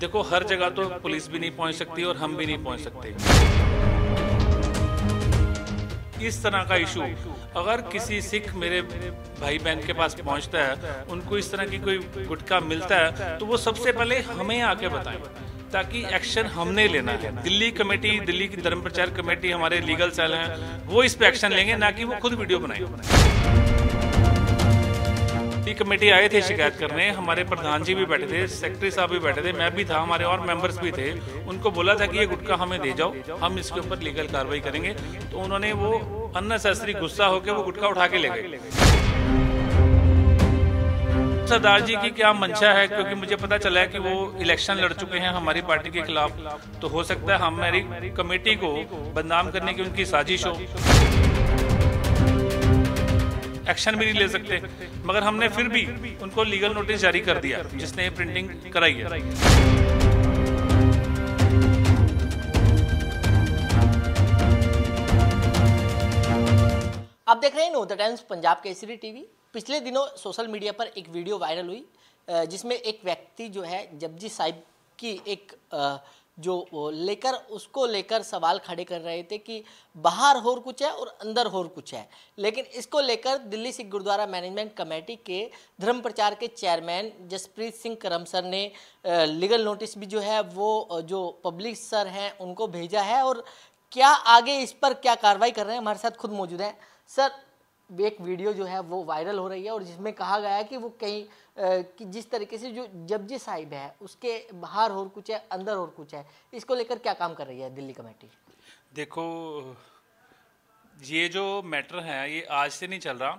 देखो हर जगह तो पुलिस भी नहीं पहुंच सकती और हम भी नहीं पहुंच सकते इस तरह का इशू अगर किसी सिख मेरे भाई बहन के पास पहुंचता है उनको इस तरह की कोई गुटखा मिलता है तो वो सबसे पहले हमें आके बताएं ताकि एक्शन हमने लेना है दिल्ली कमेटी दिल्ली की धर्म प्रचार कमेटी हमारे लीगल सेल हैं वो इस पे एक्शन लेंगे ना कि वो खुद वीडियो बनाए की कमेटी आए थे शिकायत करने हमारे प्रधान जी भी बैठे थे सेक्रेटरी साहब भी बैठे थे मैं भी था हमारे और मेंबर्स भी थे उनको बोला था कि ये गुटखा हमें दे जाओ हम इसके ऊपर लीगल कार्रवाई करेंगे तो उन्होंने वो अननेसेसरी गुस्सा होकर वो गुटखा उठा के ले गए सरदार जी की क्या मंशा है क्योंकि मुझे पता चला है कि वो इलेक्शन लड़ चुके हैं हमारी पार्टी के खिलाफ तो हो सकता है हमारी कमेटी को बदनाम करने की उनकी साजिश हो एक्शन भी नहीं ले सकते मगर हमने फिर भी उनको लीगल नोटिस जारी कर दिया जिसने ये प्रिंटिंग कराई है आप देख रहे हैं नो द टाइम्स पंजाब के केसरी टीवी पिछले दिनों सोशल मीडिया पर एक वीडियो वायरल हुई जिसमें एक व्यक्ति जो है जपजी साहिब की एक जो लेकर उसको लेकर सवाल खड़े कर रहे थे कि बाहर और कुछ है और अंदर और कुछ है लेकिन इसको लेकर दिल्ली सिख गुरुद्वारा मैनेजमेंट कमेटी के धर्म प्रचार के चेयरमैन जसप्रीत सिंह करम सर ने लीगल नोटिस भी जो है वो जो पब्लिक सर हैं उनको भेजा है और क्या आगे इस पर क्या कार्रवाई कर रहे हैं हमारे साथ खुद मौजूद हैं सर एक वीडियो जो है वो वायरल हो रही है और जिसमें कहा गया है कि वो कहीं कि जिस तरीके से जो जबजी साहिब है उसके बाहर और कुछ है अंदर और कुछ है इसको लेकर क्या काम कर रही है दिल्ली कमेटी देखो ये जो मैटर है ये आज से नहीं चल रहा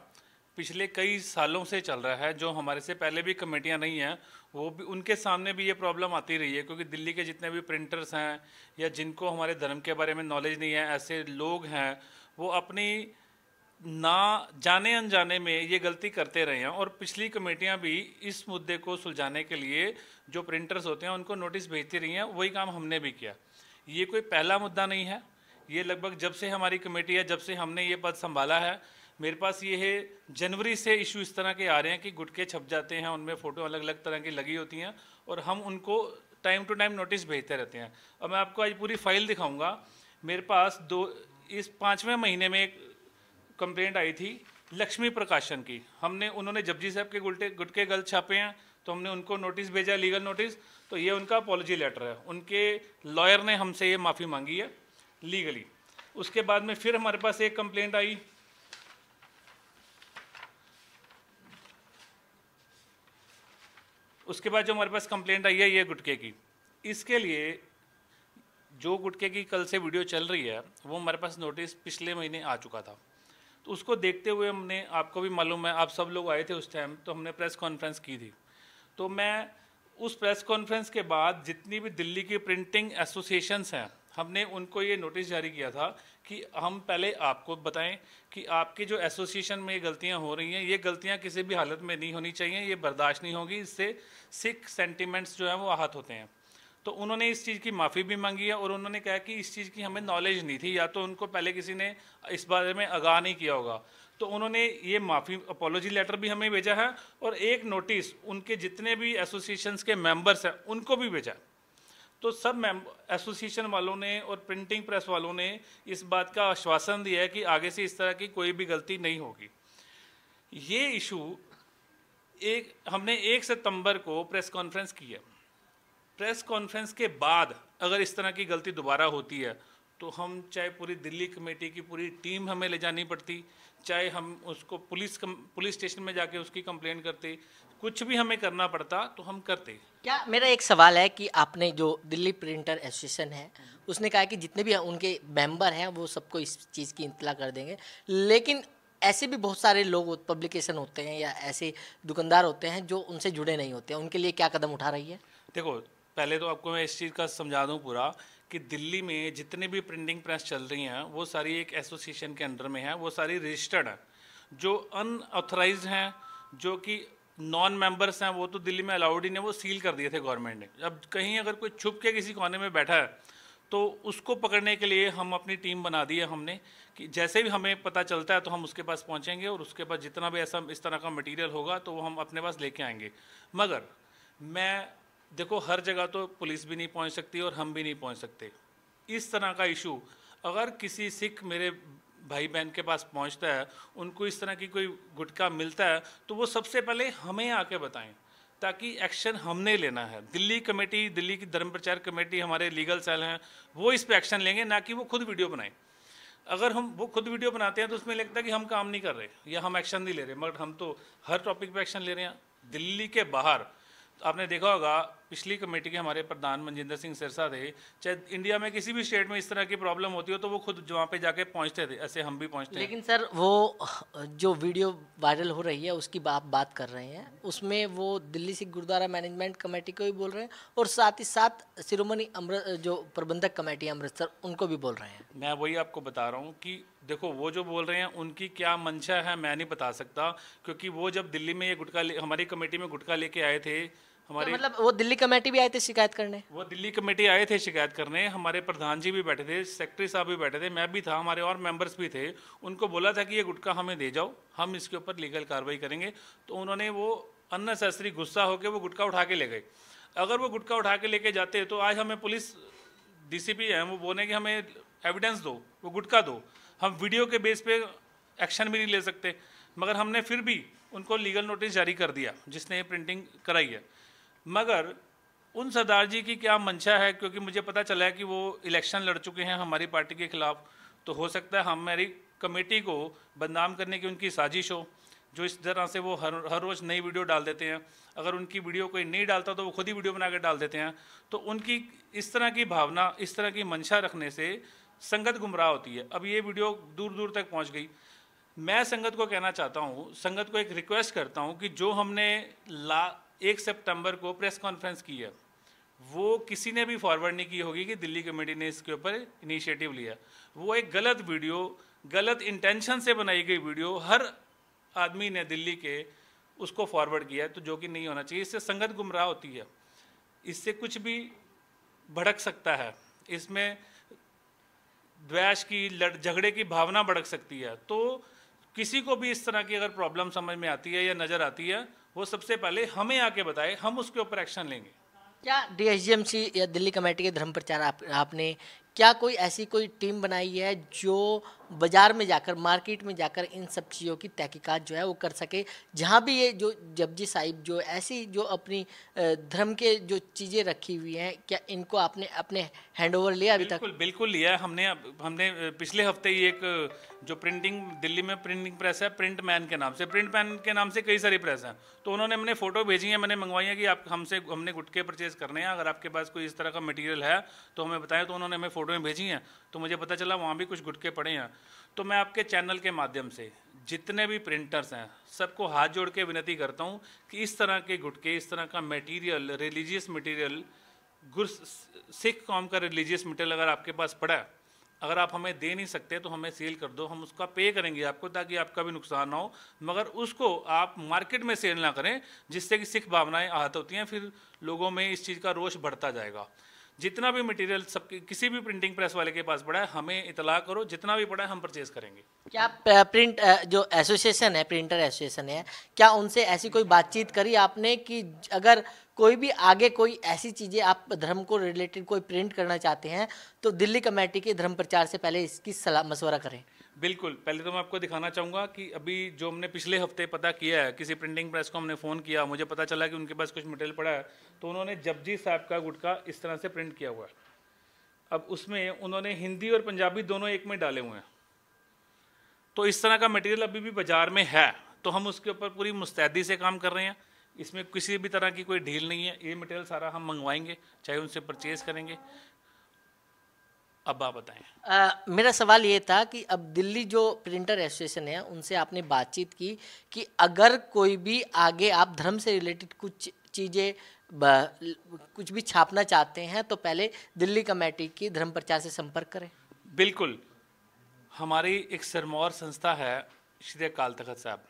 पिछले कई सालों से चल रहा है जो हमारे से पहले भी कमेटियां नहीं हैं वो भी उनके सामने भी ये प्रॉब्लम आती रही है क्योंकि दिल्ली के जितने भी प्रिंटर्स हैं या जिनको हमारे धर्म के बारे में नॉलेज नहीं है ऐसे लोग हैं वो अपनी ना जाने अनजाने में ये गलती करते रहे हैं और पिछली कमेटियां भी इस मुद्दे को सुलझाने के लिए जो प्रिंटर्स होते हैं उनको नोटिस भेजती रही हैं वही काम हमने भी किया ये कोई पहला मुद्दा नहीं है ये लगभग जब से हमारी कमेटी है जब से हमने ये पद संभाला है मेरे पास ये है जनवरी से इशू इस तरह के आ रहे हैं कि गुटके छप जाते हैं उनमें फ़ोटो अलग अलग तरह की लगी होती हैं और हम उनको टाइम टू टाइम नोटिस भेजते रहते हैं और मैं आपको आज पूरी फाइल दिखाऊंगा मेरे पास दो इस पाँचवें महीने में एक कंप्लेंट आई थी लक्ष्मी प्रकाशन की हमने उन्होंने जपजी साहब के गुलटे गुटके गलत छापे हैं तो हमने उनको नोटिस भेजा लीगल नोटिस तो ये उनका अपॉलोजी लेटर है उनके लॉयर ने हमसे ये माफ़ी मांगी है लीगली उसके बाद में फिर हमारे पास एक कंप्लेंट आई उसके बाद जो हमारे पास कंप्लेंट आई है ये गुटके की इसके लिए जो गुटके की कल से वीडियो चल रही है वो हमारे पास नोटिस पिछले महीने आ चुका था तो उसको देखते हुए हमने आपको भी मालूम है आप सब लोग आए थे उस टाइम तो हमने प्रेस कॉन्फ्रेंस की थी तो मैं उस प्रेस कॉन्फ्रेंस के बाद जितनी भी दिल्ली की प्रिंटिंग एसोसिएशंस हैं हमने उनको ये नोटिस जारी किया था कि हम पहले आपको बताएं कि आपके जो एसोसिएशन में ये गलतियां हो रही हैं ये गलतियां किसी भी हालत में नहीं होनी चाहिए ये बर्दाश्त नहीं होगी इससे सिख सेंटिमेंट्स जो हैं वो आहत होते हैं तो उन्होंने इस चीज़ की माफ़ी भी मांगी है और उन्होंने कहा कि इस चीज़ की हमें नॉलेज नहीं थी या तो उनको पहले किसी ने इस बारे में आगाह नहीं किया होगा तो उन्होंने ये माफ़ी अपोलॉजी लेटर भी हमें भेजा है और एक नोटिस उनके जितने भी एसोसिएशंस के मेंबर्स हैं उनको भी भेजा है तो सब एसोसिएशन वालों ने और प्रिंटिंग प्रेस वालों ने इस बात का आश्वासन दिया है कि आगे से इस तरह की कोई भी गलती नहीं होगी ये इशू एक हमने एक सितंबर को प्रेस कॉन्फ्रेंस की है प्रेस कॉन्फ्रेंस के बाद अगर इस तरह की गलती दोबारा होती है तो हम चाहे पूरी दिल्ली कमेटी की पूरी टीम हमें ले जानी पड़ती चाहे हम उसको पुलिस कम, पुलिस स्टेशन में जाके उसकी कंप्लेन करते कुछ भी हमें करना पड़ता तो हम करते क्या मेरा एक सवाल है कि आपने जो दिल्ली प्रिंटर एसोसिएशन है उसने कहा कि जितने भी उनके मेंबर हैं वो सबको इस चीज़ की इतला कर देंगे लेकिन ऐसे भी बहुत सारे लोग पब्लिकेशन होते हैं या ऐसे दुकानदार होते हैं जो उनसे जुड़े नहीं होते उनके लिए क्या कदम उठा रही है देखो पहले तो आपको मैं इस चीज़ का समझा दूँ पूरा कि दिल्ली में जितने भी प्रिंटिंग प्रेस चल रही हैं वो सारी एक एसोसिएशन के अंडर में है वो सारी रजिस्टर्ड हैं जो अनऑथराइज हैं जो कि नॉन मेंबर्स हैं वो तो दिल्ली में अलाउड ही नहीं वो सील कर दिए थे गवर्नमेंट ने अब कहीं अगर कोई छुप के किसी कोने में बैठा है तो उसको पकड़ने के लिए हम अपनी टीम बना दी है हमने कि जैसे भी हमें पता चलता है तो हम उसके पास पहुंचेंगे और उसके पास जितना भी ऐसा इस तरह का मटेरियल होगा तो वो हम अपने पास लेके आएंगे मगर मैं देखो हर जगह तो पुलिस भी नहीं पहुंच सकती और हम भी नहीं पहुंच सकते इस तरह का इशू अगर किसी सिख मेरे भाई बहन के पास पहुंचता है उनको इस तरह की कोई गुटखा मिलता है तो वो सबसे पहले हमें आके बताएं ताकि एक्शन हमने लेना है दिल्ली कमेटी दिल्ली की धर्म प्रचार कमेटी हमारे लीगल सेल हैं वो इस पर एक्शन लेंगे ना कि वो खुद वीडियो बनाएं अगर हम वो खुद वीडियो बनाते हैं तो उसमें लगता है कि हम काम नहीं कर रहे या हम एक्शन नहीं ले रहे मगर हम तो हर टॉपिक पे एक्शन ले रहे हैं दिल्ली के बाहर आपने देखा होगा पिछली कमेटी के हमारे प्रधान मनजिंदर सिंह सिरसा थे चाहे इंडिया में किसी भी स्टेट में इस तरह की प्रॉब्लम होती हो तो वो खुद वहाँ पे जाके पहुँचते थे ऐसे हम भी पहुँचते लेकिन सर वो जो वीडियो वायरल हो रही है उसकी आप बात कर रहे हैं उसमें वो दिल्ली सिख गुरुद्वारा मैनेजमेंट कमेटी को भी बोल रहे हैं और साथ ही साथ शिरोमणि अमृत जो प्रबंधक कमेटी अमृतसर उनको भी बोल रहे हैं मैं वही आपको बता रहा हूँ कि देखो वो जो बोल रहे हैं उनकी क्या मंशा है मैं नहीं बता सकता क्योंकि वो जब दिल्ली में ये गुटखा हमारी कमेटी में गुटका लेके आए थे हमारी तो मतलब वो दिल्ली कमेटी भी आए थे शिकायत करने वो दिल्ली कमेटी आए थे शिकायत करने हमारे प्रधान जी भी बैठे थे सेक्रेटरी साहब भी बैठे थे मैं भी था हमारे और मेंबर्स भी थे उनको बोला था कि ये गुटखा हमें दे जाओ हम इसके ऊपर लीगल कार्रवाई करेंगे तो उन्होंने वो अननेसेसरी गुस्सा होकर वो गुटखा उठा के ले गए अगर वो गुटखा उठा के लेके जाते तो आज हमें पुलिस डीसीपी हैं वो बोले कि हमें एविडेंस दो वो गुटखा दो हम वीडियो के बेस पे एक्शन भी नहीं ले सकते मगर हमने फिर भी उनको लीगल नोटिस जारी कर दिया जिसने ये प्रिंटिंग कराई है मगर उन सरदार जी की क्या मंशा है क्योंकि मुझे पता चला है कि वो इलेक्शन लड़ चुके हैं हमारी पार्टी के खिलाफ तो हो सकता है हमारी कमेटी को बदनाम करने की उनकी साजिश हो जो इस तरह से वो हर हर रोज़ नई वीडियो डाल देते हैं अगर उनकी वीडियो कोई नहीं डालता तो वो खुद ही वीडियो बना डाल देते हैं तो उनकी इस तरह की भावना इस तरह की मंशा रखने से संगत गुमराह होती है अब ये वीडियो दूर दूर तक पहुँच गई मैं संगत को कहना चाहता हूँ संगत को एक रिक्वेस्ट करता हूँ कि जो हमने ला एक सितंबर को प्रेस कॉन्फ्रेंस की है वो किसी ने भी फॉरवर्ड नहीं की होगी कि दिल्ली कमेटी ने इसके ऊपर इनिशिएटिव लिया वो एक गलत वीडियो गलत इंटेंशन से बनाई गई वीडियो हर आदमी ने दिल्ली के उसको फॉरवर्ड किया तो जो कि नहीं होना चाहिए इससे संगत गुमराह होती है इससे कुछ भी भड़क सकता है इसमें द्वैश की लड़ झगड़े की भावना भड़क सकती है तो किसी को भी इस तरह की अगर प्रॉब्लम समझ में आती है या नज़र आती है वो सबसे पहले हमें आके बताए हम उसके ऊपर एक्शन लेंगे क्या डीएसजीएमसी या दिल्ली कमेटी के धर्म प्रचार आप, आपने क्या कोई ऐसी कोई टीम बनाई है जो बाज़ार में जाकर मार्केट में जाकर इन सब चीज़ों की तहकीकात जो है वो कर सके जहाँ भी ये जो जपजी साहिब जो ऐसी जो अपनी धर्म के जो चीज़ें रखी हुई हैं क्या इनको आपने अपने हैंड ओवर लिया अभी बिल्कुल, तक बिल्कुल लिया हमने हमने पिछले हफ्ते ही एक जो प्रिंटिंग दिल्ली में प्रिंटिंग प्रेस है प्रिंट मैन के नाम से प्रिंट मैन के नाम से कई सारी प्रेस हैं तो उन्होंने मैंने फ़ोटो भेजी है मैंने मंगवाई है कि आप हमसे हमने गुटके परचेज़ करने हैं अगर आपके पास कोई इस तरह का मटीरियल है तो हमें बताएं तो उन्होंने हमें फोटो में भेजी हैं तो मुझे पता चला वहाँ भी कुछ गुटके पड़े हैं तो मैं आपके चैनल के माध्यम से जितने भी प्रिंटर्स हैं सबको हाथ जोड़ के विनती करता हूँ कि इस तरह के गुटके इस तरह का मटीरियल रिलीजियस मटीरियल गुर सिख कौम का रिलीजियस मटीरियल अगर आपके पास पड़ा अगर आप हमें दे नहीं सकते तो हमें सेल कर दो हम उसका पे करेंगे आपको ताकि आपका भी नुकसान ना हो मगर उसको आप मार्केट में सेल ना करें जिससे कि सिख भावनाएं आहत होती हैं फिर लोगों में इस चीज़ का रोष बढ़ता जाएगा जितना भी मटेरियल सब किसी भी प्रिंटिंग प्रेस वाले के पास पड़ा है हमें इतला करो जितना भी पड़ा है हम परचेज करेंगे क्या प्रिंट जो एसोसिएशन है प्रिंटर एसोसिएशन है क्या उनसे ऐसी कोई बातचीत करी आपने कि अगर कोई भी आगे कोई ऐसी चीज़ें आप धर्म को रिलेटेड कोई प्रिंट करना चाहते हैं तो दिल्ली कमेटी के धर्म प्रचार से पहले इसकी सलाह मशवरा करें बिल्कुल पहले तो मैं आपको दिखाना चाहूँगा कि अभी जो हमने पिछले हफ्ते पता किया है किसी प्रिंटिंग प्रेस को हमने फ़ोन किया मुझे पता चला कि उनके पास कुछ मटेरियल पड़ा है तो उन्होंने जपजी साहब का गुटका इस तरह से प्रिंट किया हुआ है अब उसमें उन्होंने हिंदी और पंजाबी दोनों एक में डाले हुए हैं तो इस तरह का मटेरियल अभी भी बाज़ार में है तो हम उसके ऊपर पूरी मुस्तैदी से काम कर रहे हैं इसमें किसी भी तरह की कोई ढील नहीं है ये मटेरियल सारा हम मंगवाएंगे चाहे उनसे परचेज करेंगे अब आप बताएं आ, मेरा सवाल ये था कि अब दिल्ली जो प्रिंटर एसोसिएशन है उनसे आपने बातचीत की कि अगर कोई भी आगे आप धर्म से रिलेटेड कुछ चीज़ें कुछ भी छापना चाहते हैं तो पहले दिल्ली कमेटी की धर्म प्रचार से संपर्क करें बिल्कुल हमारी एक सरमौर संस्था है श्री अकाल तखत साहब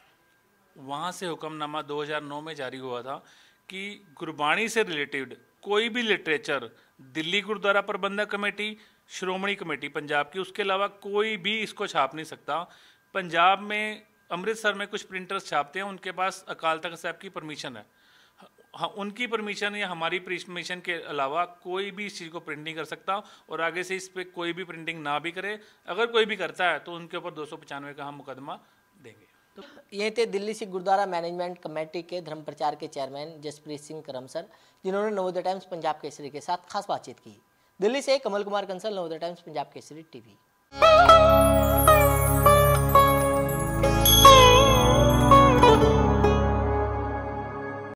वहाँ से हुक्मनामा 2009 में जारी हुआ था कि गुरबाणी से रिलेटेड कोई भी लिटरेचर दिल्ली गुरुद्वारा प्रबंधक कमेटी श्रोमणी कमेटी पंजाब की उसके अलावा कोई भी इसको छाप नहीं सकता पंजाब में अमृतसर में कुछ प्रिंटर्स छापते हैं उनके पास अकाल तख्त साहब की परमिशन है हाँ उनकी परमिशन या हमारी परमिशन के अलावा कोई भी इस चीज़ को प्रिंट नहीं कर सकता और आगे से इस पर कोई भी प्रिंटिंग ना भी करे अगर कोई भी करता है तो उनके ऊपर दो का हम मुकदमा देंगे तो ये थे दिल्ली सिख गुरुद्वारा मैनेजमेंट कमेटी के धर्म प्रचार के चेयरमैन जसप्रीत सिंह करम सर जिन्होंने नवोदय टाइम्स पंजाब केसरी के साथ खास बातचीत की दिल्ली से कमल कुमार कंसल नवोदय टाइम्स पंजाब केसरी टीवी